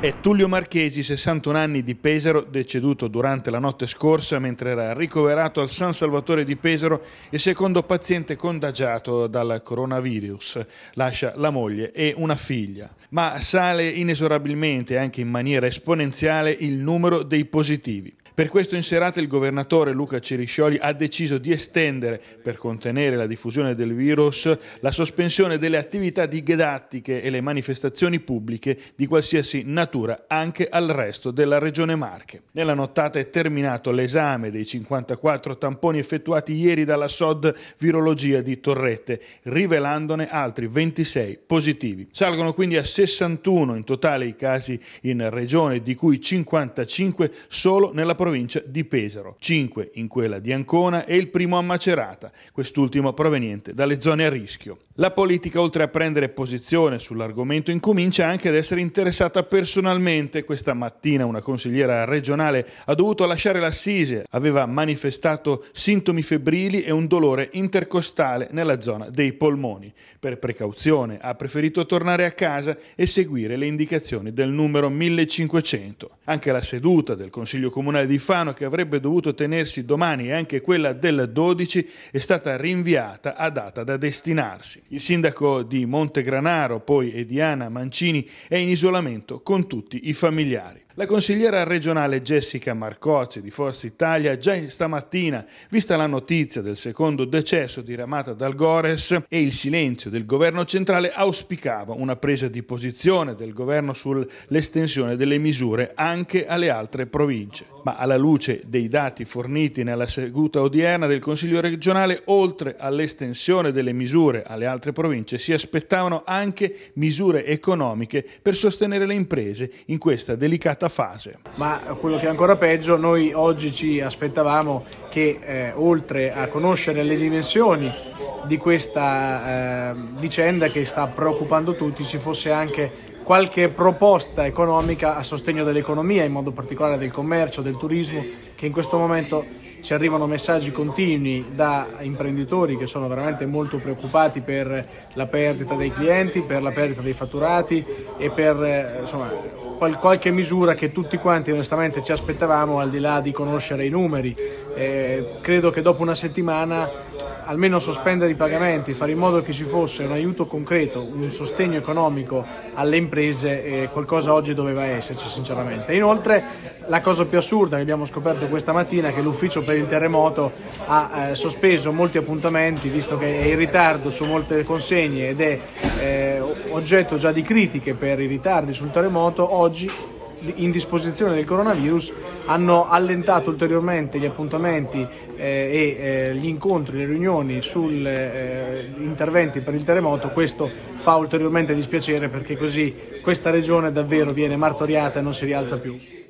È Tullio Marchesi, 61 anni di Pesaro, deceduto durante la notte scorsa mentre era ricoverato al San Salvatore di Pesaro, il secondo paziente contagiato dal coronavirus. Lascia la moglie e una figlia. Ma sale inesorabilmente, anche in maniera esponenziale, il numero dei positivi. Per questo in serata il governatore Luca Ciriscioli ha deciso di estendere, per contenere la diffusione del virus, la sospensione delle attività didattiche e le manifestazioni pubbliche di qualsiasi natura anche al resto della Regione Marche. Nella nottata è terminato l'esame dei 54 tamponi effettuati ieri dalla SOD Virologia di Torrette, rivelandone altri 26 positivi. Salgono quindi a 61 in totale i casi in regione, di cui 55 solo nella provincia provincia di Pesaro, 5 in quella di Ancona e il primo a Macerata, quest'ultimo proveniente dalle zone a rischio. La politica, oltre a prendere posizione sull'argomento, incomincia anche ad essere interessata personalmente. Questa mattina una consigliera regionale ha dovuto lasciare l'Assise, aveva manifestato sintomi febbrili e un dolore intercostale nella zona dei polmoni. Per precauzione ha preferito tornare a casa e seguire le indicazioni del numero 1500. Anche la seduta del Consiglio Comunale di Fano, che avrebbe dovuto tenersi domani e anche quella del 12, è stata rinviata a data da destinarsi. Il sindaco di Montegranaro poi e Diana Mancini è in isolamento con tutti i familiari. La consigliera regionale Jessica Marcozzi di Forza Italia già stamattina, vista la notizia del secondo decesso diramata dal Gores e il silenzio del governo centrale, auspicava una presa di posizione del governo sull'estensione delle misure anche alle altre province. Ma alla luce dei dati forniti nella seduta odierna del Consiglio regionale, oltre all'estensione delle misure alle altre province, si aspettavano anche misure economiche per sostenere le imprese in questa delicata questa fase. Ma quello che è ancora peggio, noi oggi ci aspettavamo che eh, oltre a conoscere le dimensioni di questa eh, vicenda che sta preoccupando tutti, ci fosse anche qualche proposta economica a sostegno dell'economia, in modo particolare del commercio, del turismo, che in questo momento ci arrivano messaggi continui da imprenditori che sono veramente molto preoccupati per la perdita dei clienti, per la perdita dei fatturati e per eh, insomma, qualche misura che tutti quanti onestamente ci aspettavamo al di là di conoscere i numeri. Eh, credo che dopo una settimana almeno sospendere i pagamenti, fare in modo che ci fosse un aiuto concreto, un sostegno economico alle imprese, eh, qualcosa oggi doveva esserci sinceramente. Inoltre la cosa più assurda che abbiamo scoperto questa mattina è che l'ufficio per il terremoto ha eh, sospeso molti appuntamenti visto che è in ritardo su molte consegne ed è eh, oggetto già di critiche per i ritardi sul terremoto, oggi in disposizione del coronavirus hanno allentato ulteriormente gli appuntamenti eh, e eh, gli incontri, le riunioni sugli eh, eh, interventi per il terremoto, questo fa ulteriormente dispiacere perché così questa regione davvero viene martoriata e non si rialza più.